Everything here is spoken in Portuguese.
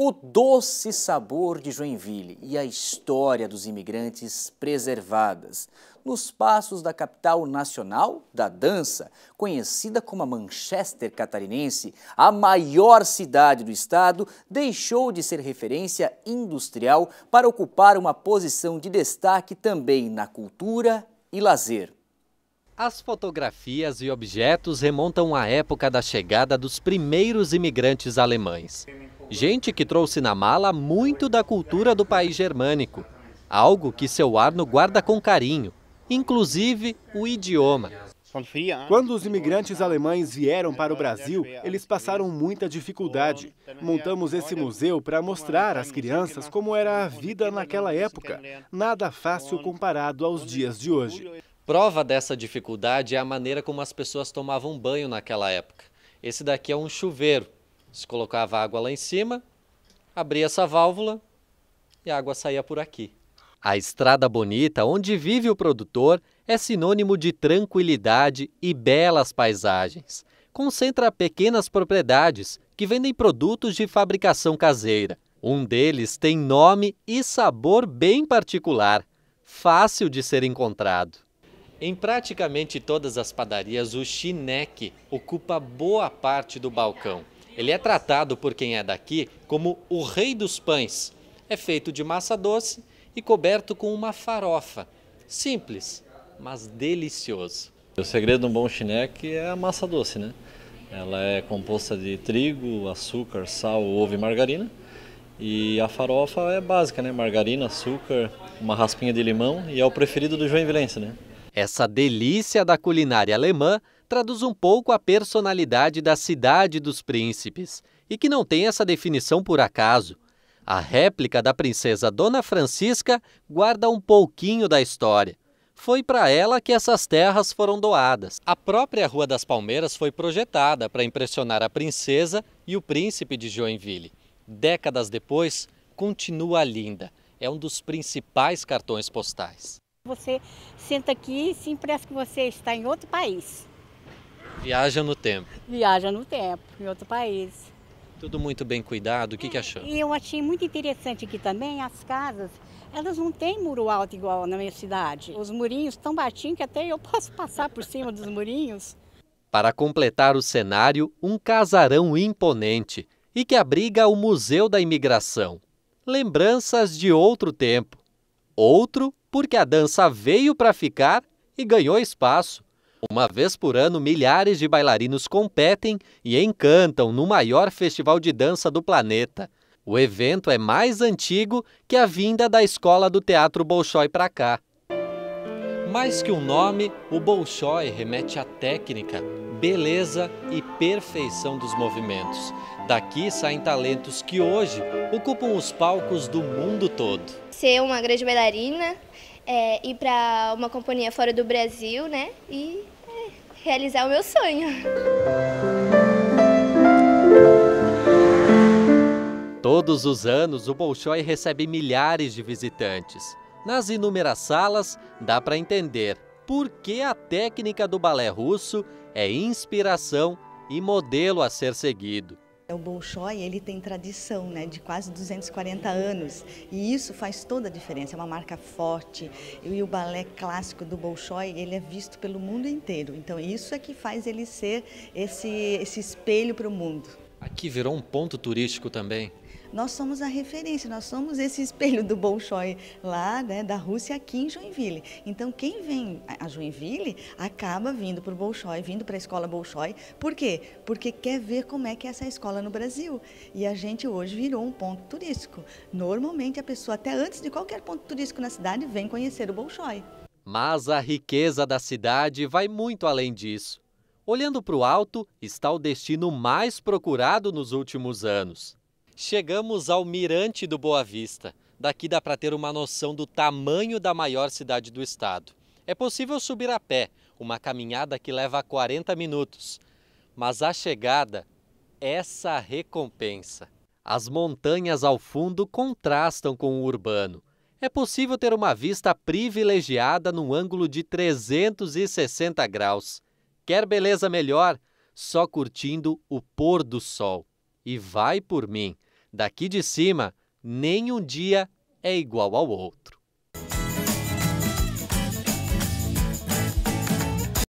O doce sabor de Joinville e a história dos imigrantes preservadas nos passos da capital nacional da dança, conhecida como a Manchester catarinense, a maior cidade do estado, deixou de ser referência industrial para ocupar uma posição de destaque também na cultura e lazer. As fotografias e objetos remontam à época da chegada dos primeiros imigrantes alemães. Gente que trouxe na mala muito da cultura do país germânico, algo que seu Arno guarda com carinho, inclusive o idioma. Quando os imigrantes alemães vieram para o Brasil, eles passaram muita dificuldade. Montamos esse museu para mostrar às crianças como era a vida naquela época. Nada fácil comparado aos dias de hoje. Prova dessa dificuldade é a maneira como as pessoas tomavam banho naquela época. Esse daqui é um chuveiro. Se colocava água lá em cima, abria essa válvula e a água saía por aqui. A Estrada Bonita, onde vive o produtor, é sinônimo de tranquilidade e belas paisagens. Concentra pequenas propriedades que vendem produtos de fabricação caseira. Um deles tem nome e sabor bem particular, fácil de ser encontrado. Em praticamente todas as padarias, o chineque ocupa boa parte do balcão. Ele é tratado por quem é daqui como o rei dos pães. É feito de massa doce e coberto com uma farofa. Simples, mas delicioso. O segredo de um bom chineque é a massa doce, né? Ela é composta de trigo, açúcar, sal, ovo e margarina. E a farofa é básica, né? Margarina, açúcar, uma raspinha de limão e é o preferido do João Vilense, né? Essa delícia da culinária alemã traduz um pouco a personalidade da cidade dos príncipes e que não tem essa definição por acaso. A réplica da princesa Dona Francisca guarda um pouquinho da história. Foi para ela que essas terras foram doadas. A própria Rua das Palmeiras foi projetada para impressionar a princesa e o príncipe de Joinville. Décadas depois, continua linda. É um dos principais cartões postais. Você senta aqui e sim, parece que você está em outro país. Viaja no tempo. Viaja no tempo, em outro país. Tudo muito bem cuidado, o que, é, que achou? Eu achei muito interessante aqui também as casas. Elas não têm muro alto igual na minha cidade. Os murinhos tão baixinhos que até eu posso passar por cima dos murinhos. Para completar o cenário, um casarão imponente e que abriga o Museu da Imigração. Lembranças de outro tempo. Outro porque a dança veio para ficar e ganhou espaço. Uma vez por ano, milhares de bailarinos competem e encantam no maior festival de dança do planeta. O evento é mais antigo que a vinda da escola do Teatro Bolshoi para cá. Mais que um nome, o Bolshoi remete à técnica, beleza e perfeição dos movimentos. Daqui saem talentos que hoje ocupam os palcos do mundo todo. Ser uma grande bailarina é, ir para uma companhia fora do Brasil, né? E é, realizar o meu sonho. Todos os anos, o Bolshoi recebe milhares de visitantes. Nas inúmeras salas, dá para entender por que a técnica do balé russo é inspiração e modelo a ser seguido. É o Bolshoi ele tem tradição né, de quase 240 anos e isso faz toda a diferença, é uma marca forte e o balé clássico do Bolshoi ele é visto pelo mundo inteiro, então isso é que faz ele ser esse, esse espelho para o mundo. Aqui virou um ponto turístico também nós somos a referência, nós somos esse espelho do Bolshoi lá, né, da Rússia aqui em Joinville. Então, quem vem a Joinville acaba vindo para o Bolshoi, vindo para a escola Bolshoi. Por quê? Porque quer ver como é que é essa escola no Brasil. E a gente hoje virou um ponto turístico. Normalmente, a pessoa, até antes de qualquer ponto turístico na cidade, vem conhecer o Bolshoi. Mas a riqueza da cidade vai muito além disso. Olhando para o alto, está o destino mais procurado nos últimos anos Chegamos ao Mirante do Boa Vista. Daqui dá para ter uma noção do tamanho da maior cidade do estado. É possível subir a pé, uma caminhada que leva 40 minutos. Mas a chegada, essa recompensa. As montanhas ao fundo contrastam com o urbano. É possível ter uma vista privilegiada num ângulo de 360 graus. Quer beleza melhor? Só curtindo o pôr do sol. E vai por mim. Daqui de cima, nenhum dia é igual ao outro.